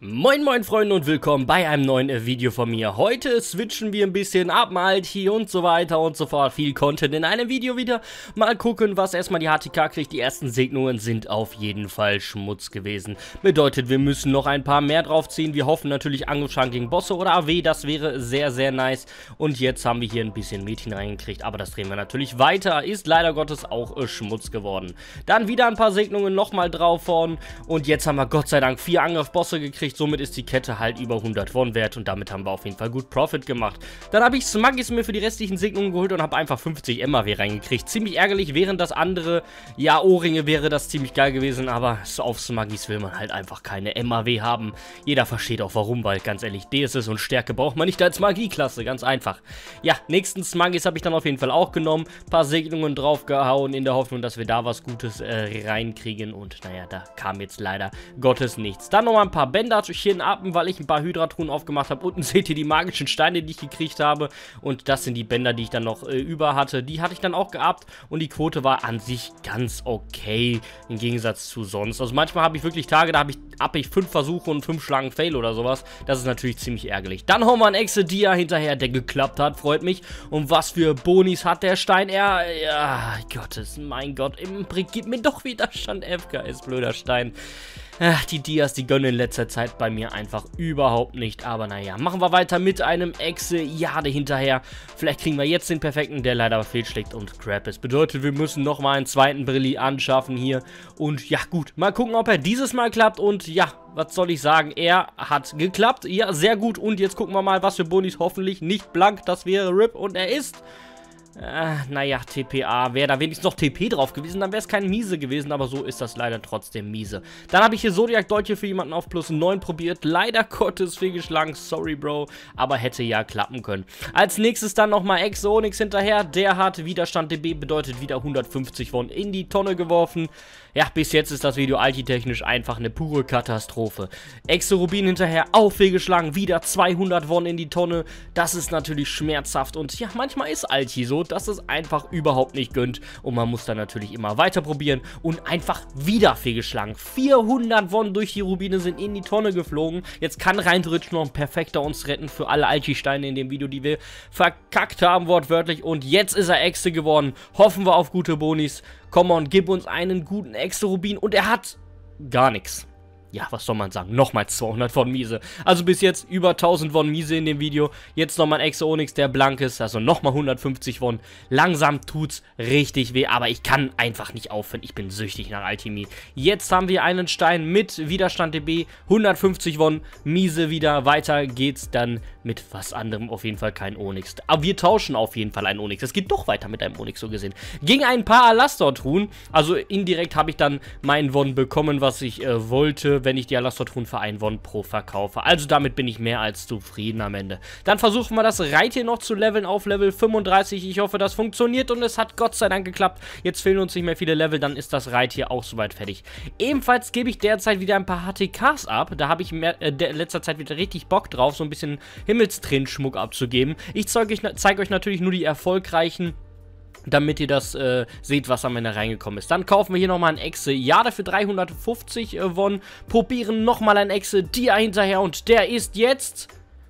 Moin moin Freunde und willkommen bei einem neuen äh, Video von mir. Heute switchen wir ein bisschen ab, mal halt hier und so weiter und so fort. Viel Content in einem Video wieder. Mal gucken, was erstmal die HTK kriegt. Die ersten Segnungen sind auf jeden Fall Schmutz gewesen. Bedeutet, wir müssen noch ein paar mehr draufziehen. Wir hoffen natürlich Angriffschrank gegen Bosse oder AW. Das wäre sehr, sehr nice. Und jetzt haben wir hier ein bisschen Mädchen reingekriegt. Aber das drehen wir natürlich weiter. Ist leider Gottes auch äh, Schmutz geworden. Dann wieder ein paar Segnungen nochmal drauf vorn. Und jetzt haben wir Gott sei Dank vier Angriffsbosse gekriegt gekriegt. Somit ist die Kette halt über 100 Won wert und damit haben wir auf jeden Fall gut Profit gemacht. Dann habe ich Smuggies mir für die restlichen Segnungen geholt und habe einfach 50 MAW reingekriegt. Ziemlich ärgerlich, während das andere, ja, Ohrringe wäre das ziemlich geil gewesen, aber auf Smuggies will man halt einfach keine MAW haben. Jeder versteht auch warum, weil ganz ehrlich, DSS und Stärke braucht man nicht als Magieklasse, ganz einfach. Ja, nächsten Smuggies habe ich dann auf jeden Fall auch genommen, paar Segnungen draufgehauen, in der Hoffnung, dass wir da was Gutes äh, reinkriegen und naja, da kam jetzt leider Gottes nichts. Dann nochmal ein paar Bänder dadurch hier einen Appen, weil ich ein paar Hydratruhen aufgemacht habe. Unten seht ihr die magischen Steine, die ich gekriegt habe. Und das sind die Bänder, die ich dann noch äh, über hatte. Die hatte ich dann auch geabt. Und die Quote war an sich ganz okay. Im Gegensatz zu sonst. Also manchmal habe ich wirklich Tage, da habe ich, hab ich fünf Versuche und fünf Schlangen Fail oder sowas. Das ist natürlich ziemlich ärgerlich. Dann hauen wir einen Exe-Dia hinterher, der geklappt hat. Freut mich. Und was für Bonis hat der Stein? Er, ja, Gottes, mein Gott. Im Brick gibt mir doch Widerstand. FKS, blöder Stein. Ach, äh, die Dias, die gönnen in letzter Zeit bei mir einfach überhaupt nicht. Aber naja, machen wir weiter mit einem Echse Jade hinterher. Vielleicht kriegen wir jetzt den perfekten, der leider fehlschlägt und crap ist. Bedeutet, wir müssen nochmal einen zweiten Brilli anschaffen hier. Und ja, gut, mal gucken, ob er dieses Mal klappt. Und ja, was soll ich sagen, er hat geklappt. Ja, sehr gut. Und jetzt gucken wir mal, was für Bonis hoffentlich nicht blank. Das wäre RIP und er ist... Äh, naja, TPA. Wäre da wenigstens noch TP drauf gewesen, dann wäre es kein Miese gewesen, aber so ist das leider trotzdem miese. Dann habe ich hier Zodiac Dolche für jemanden auf plus 9 probiert. Leider Gottes fehlgeschlagen, sorry Bro, aber hätte ja klappen können. Als nächstes dann nochmal Exonix hinterher. Der hat Widerstand DB, bedeutet wieder 150 von in die Tonne geworfen. Ja, bis jetzt ist das Video altitechnisch einfach eine pure Katastrophe. Exorubin hinterher, auch fehlgeschlagen, wieder 200 Won in die Tonne. Das ist natürlich schmerzhaft und ja, manchmal ist Alti so und das ist einfach überhaupt nicht gönnt. Und man muss dann natürlich immer weiter probieren und einfach wieder fehlgeschlagen. 400 Won durch die Rubine sind in die Tonne geflogen. Jetzt kann rein noch ein perfekter uns retten für alle alchi steine in dem Video, die wir verkackt haben, wortwörtlich. Und jetzt ist er Exe geworden. Hoffen wir auf gute Bonis. Komm on, gib uns einen guten Exe-Rubin. Und er hat gar nichts ja, was soll man sagen, nochmal 200 von Miese. Also bis jetzt über 1000 von Miese in dem Video. Jetzt nochmal ein exo onix der blank ist, also nochmal 150 von. Langsam tut's richtig weh, aber ich kann einfach nicht aufhören. Ich bin süchtig nach Alchemie. Jetzt haben wir einen Stein mit Widerstand DB, 150 von Miese wieder. Weiter geht's dann mit was anderem auf jeden Fall kein Onix. Aber wir tauschen auf jeden Fall einen Onix. Es geht doch weiter mit einem Onix, so gesehen. Gegen ein paar Alastor-Truhen, also indirekt habe ich dann meinen Von bekommen, was ich äh, wollte wenn ich die Alastor-Truhen für einen Won pro verkaufe. Also damit bin ich mehr als zufrieden am Ende. Dann versuchen wir das Reit hier noch zu leveln auf Level 35. Ich hoffe, das funktioniert und es hat Gott sei Dank geklappt. Jetzt fehlen uns nicht mehr viele Level, dann ist das Reit hier auch soweit fertig. Ebenfalls gebe ich derzeit wieder ein paar HTKs ab. Da habe ich in äh, letzter Zeit wieder richtig Bock drauf, so ein bisschen Himmelstränenschmuck abzugeben. Ich zeige euch, zeig euch natürlich nur die erfolgreichen damit ihr das äh, seht, was am Ende reingekommen ist. Dann kaufen wir hier nochmal ein Exe. Ja, dafür 350 äh, Won. Probieren nochmal ein Exe, die hinterher und der ist jetzt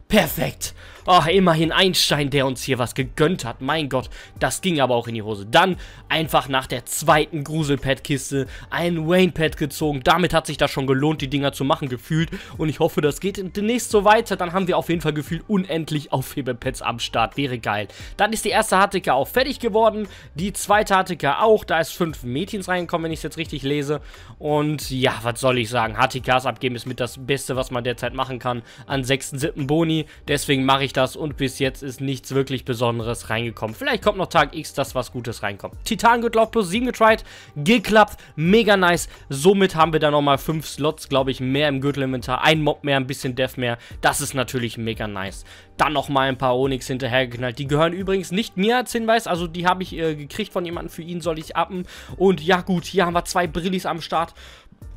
perfekt. Oh, immerhin ein Stein, der uns hier was gegönnt hat. Mein Gott, das ging aber auch in die Hose. Dann einfach nach der zweiten Gruselpad-Kiste ein Wayne-Pad gezogen. Damit hat sich das schon gelohnt, die Dinger zu machen, gefühlt. Und ich hoffe, das geht demnächst so weiter. Dann haben wir auf jeden Fall gefühlt unendlich Aufhebepads am Start. Wäre geil. Dann ist die erste HTK auch fertig geworden. Die zweite HTK auch. Da ist fünf Mädchens reingekommen, wenn ich es jetzt richtig lese. Und ja, was soll ich sagen? HTKs abgeben ist mit das Beste, was man derzeit machen kann. An 6.7. Boni. Deswegen mache ich das und bis jetzt ist nichts wirklich Besonderes reingekommen. Vielleicht kommt noch Tag X, dass was Gutes reinkommt. Titan Gürtel plus 7 getried, geklappt, mega nice. Somit haben wir da nochmal 5 Slots, glaube ich, mehr im Gürtelinventar. Ein Mob mehr, ein bisschen Death mehr. Das ist natürlich mega nice. Dann nochmal ein paar Onyx hinterhergeknallt. Die gehören übrigens nicht mir als Hinweis, also die habe ich äh, gekriegt von jemandem. Für ihn soll ich appen. Und ja gut, hier haben wir zwei Brillis am Start.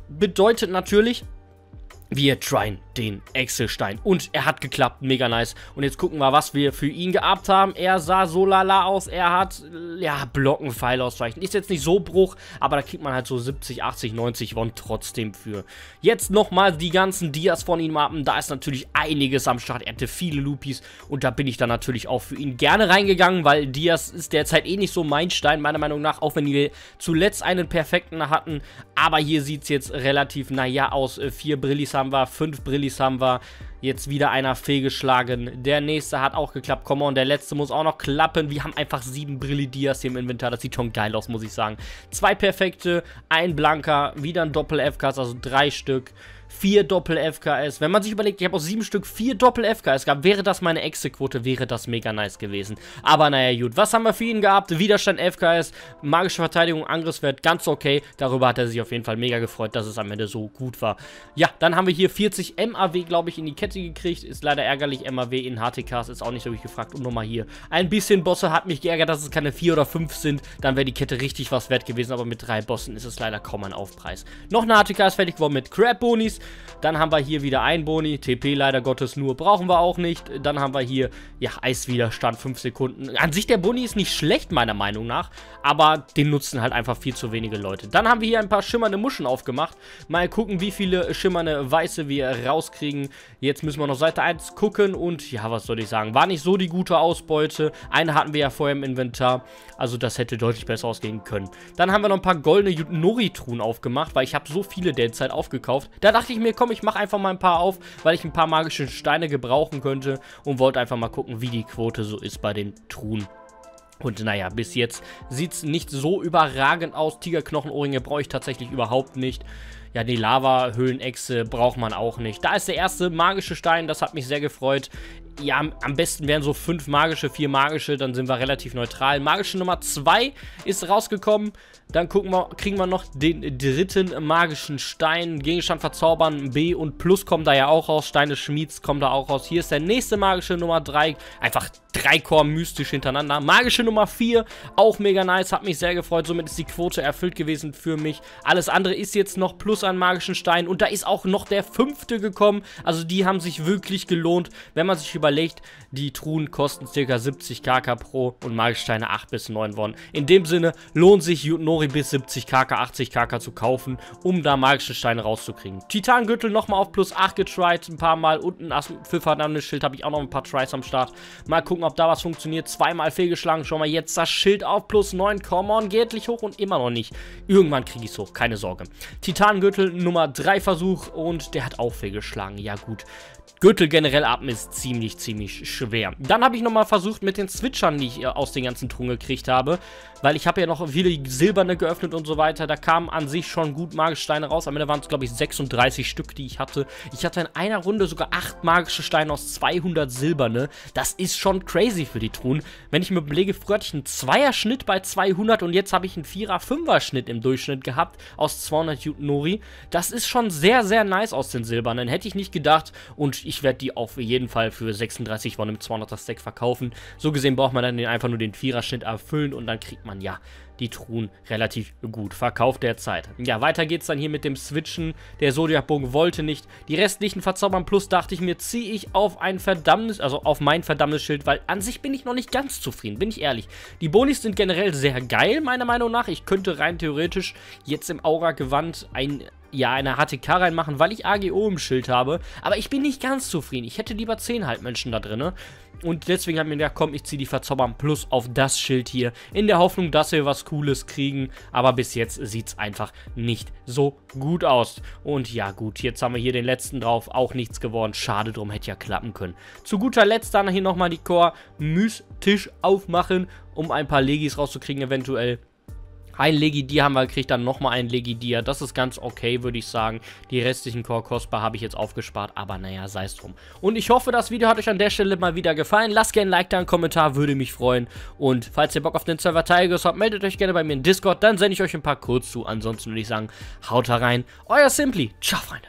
Bedeutet natürlich, wir tryen den Excel-Stein. Und er hat geklappt, mega nice. Und jetzt gucken wir, was wir für ihn geabt haben. Er sah so lala aus, er hat, ja, Blocken, Pfeil ausweichen. Ist jetzt nicht so Bruch, aber da kriegt man halt so 70, 80, 90 Won trotzdem für. Jetzt nochmal die ganzen Dias von ihm ab. Da ist natürlich einiges am Start. Er hatte viele Loopies und da bin ich dann natürlich auch für ihn gerne reingegangen, weil Dias ist derzeit eh nicht so mein Stein, meiner Meinung nach. Auch wenn die zuletzt einen perfekten hatten. Aber hier sieht es jetzt relativ, naja, aus. Äh, vier Brillis haben haben wir, fünf Brillis haben wir. Jetzt wieder einer fehlgeschlagen. Der nächste hat auch geklappt. Come on, der letzte muss auch noch klappen. Wir haben einfach sieben Brillidias hier im Inventar. Das sieht schon geil aus, muss ich sagen. Zwei perfekte, ein blanker, wieder ein Doppel-FKs, also drei Stück vier Doppel-FKS. Wenn man sich überlegt, ich habe aus sieben Stück vier Doppel-FKS gehabt, wäre das meine Exe-Quote, wäre das mega nice gewesen. Aber naja, gut. Was haben wir für ihn gehabt? Widerstand, FKS, magische Verteidigung, Angriffswert, ganz okay. Darüber hat er sich auf jeden Fall mega gefreut, dass es am Ende so gut war. Ja, dann haben wir hier 40 MAW, glaube ich, in die Kette gekriegt. Ist leider ärgerlich. MAW in HTKs ist auch nicht so wirklich gefragt. Und nochmal hier. Ein bisschen Bosse hat mich geärgert, dass es keine vier oder fünf sind. Dann wäre die Kette richtig was wert gewesen. Aber mit drei Bossen ist es leider kaum ein Aufpreis. Noch eine HTK ist fertig geworden mit Crab-Bonis. Dann haben wir hier wieder ein Boni, TP leider Gottes nur, brauchen wir auch nicht. Dann haben wir hier, ja, Eiswiderstand, 5 Sekunden. An sich der Boni ist nicht schlecht, meiner Meinung nach, aber den nutzen halt einfach viel zu wenige Leute. Dann haben wir hier ein paar schimmernde Muschen aufgemacht. Mal gucken, wie viele schimmernde Weiße wir rauskriegen. Jetzt müssen wir noch Seite 1 gucken und, ja, was soll ich sagen, war nicht so die gute Ausbeute. Eine hatten wir ja vorher im Inventar, also das hätte deutlich besser ausgehen können. Dann haben wir noch ein paar goldene Nori-Truhen aufgemacht, weil ich habe so viele derzeit aufgekauft. Da dachte ich, ich mir, komm, ich mache einfach mal ein paar auf, weil ich ein paar magische Steine gebrauchen könnte und wollte einfach mal gucken, wie die Quote so ist bei den Truhen. Und naja, bis jetzt sieht es nicht so überragend aus. Tigerknochenohrringe brauche ich tatsächlich überhaupt nicht. Ja, die Lava-Höhlenechse braucht man auch nicht. Da ist der erste magische Stein, das hat mich sehr gefreut. Ja, am besten wären so fünf magische, vier magische, dann sind wir relativ neutral. Magische Nummer zwei ist rausgekommen. Dann gucken wir, kriegen wir noch den dritten magischen Stein. Gegenstand verzaubern, B und Plus kommen da ja auch raus. Steine Schmieds kommen da auch raus. Hier ist der nächste magische Nummer 3. Einfach drei Chor mystisch hintereinander. Magische Nummer 4, auch mega nice, hat mich sehr gefreut. Somit ist die Quote erfüllt gewesen für mich. Alles andere ist jetzt noch plus an magischen Steinen. Und da ist auch noch der fünfte gekommen. Also die haben sich wirklich gelohnt. Wenn man sich überlegt, die Truhen kosten ca. 70 KK pro und magische Steine 8 bis 9 Wonnen. In dem Sinne lohnt sich Jutnori Sauri bis 70 KK, 80 KK zu kaufen, um da magische Steine rauszukriegen. Titangürtel nochmal auf plus 8 getried, ein paar Mal. Und ein Schild habe ich auch noch ein paar Tries am Start. Mal gucken, ob da was funktioniert. Zweimal fehlgeschlagen. Schon mal jetzt das Schild auf plus 9. Come on, geht endlich hoch und immer noch nicht. Irgendwann kriege ich es hoch, keine Sorge. Titangürtel Nummer 3 Versuch und der hat auch fehlgeschlagen. Ja gut, Gürtel generell ab ist ziemlich, ziemlich schwer. Dann habe ich nochmal versucht mit den Switchern, die ich äh, aus den ganzen Truhen gekriegt habe, weil ich habe ja noch viele silberne alle geöffnet und so weiter. Da kamen an sich schon gut magische Steine raus. Am Ende waren es, glaube ich, 36 Stück, die ich hatte. Ich hatte in einer Runde sogar 8 magische Steine aus 200 silberne. Das ist schon crazy für die Truhen. Wenn ich mir überlege, früher hatte ich einen Zweierschnitt bei 200 und jetzt habe ich einen Vierer-Fünfer-Schnitt im Durchschnitt gehabt aus 200 Juten Nori. Das ist schon sehr, sehr nice aus den silbernen. Hätte ich nicht gedacht. Und ich werde die auf jeden Fall für 36 von einem 200er-Stack verkaufen. So gesehen braucht man dann einfach nur den Vierer-Schnitt erfüllen und dann kriegt man ja die Truhen relativ gut verkauft derzeit. Ja, weiter geht's dann hier mit dem Switchen. Der Zodiac-Bogen wollte nicht. Die restlichen Verzaubern Plus dachte ich mir, ziehe ich auf ein verdammtes, also auf mein verdammtes Schild, weil an sich bin ich noch nicht ganz zufrieden, bin ich ehrlich. Die Bonis sind generell sehr geil, meiner Meinung nach. Ich könnte rein theoretisch jetzt im Aura-Gewand ein ja, eine HTK reinmachen, weil ich AGO im Schild habe. Aber ich bin nicht ganz zufrieden. Ich hätte lieber 10 Halbmenschen da drin. Und deswegen haben wir gedacht, komm, ich ziehe die Verzaubern Plus auf das Schild hier. In der Hoffnung, dass wir was Cooles kriegen. Aber bis jetzt sieht es einfach nicht so gut aus. Und ja gut, jetzt haben wir hier den letzten drauf. Auch nichts geworden. Schade drum, hätte ja klappen können. Zu guter Letzt dann hier nochmal die Core mystisch aufmachen, um ein paar Legis rauszukriegen eventuell. Ein Legidier haben wir gekriegt, dann nochmal ein Legidier. Das ist ganz okay, würde ich sagen. Die restlichen Core-Kostbar habe ich jetzt aufgespart, aber naja, sei es drum. Und ich hoffe, das Video hat euch an der Stelle mal wieder gefallen. Lasst gerne ein Like da, einen Kommentar, würde mich freuen. Und falls ihr Bock auf den Server Tigers habt, meldet euch gerne bei mir in Discord, dann sende ich euch ein paar Codes zu. Ansonsten würde ich sagen, haut rein. Euer Simply. Ciao, Freunde.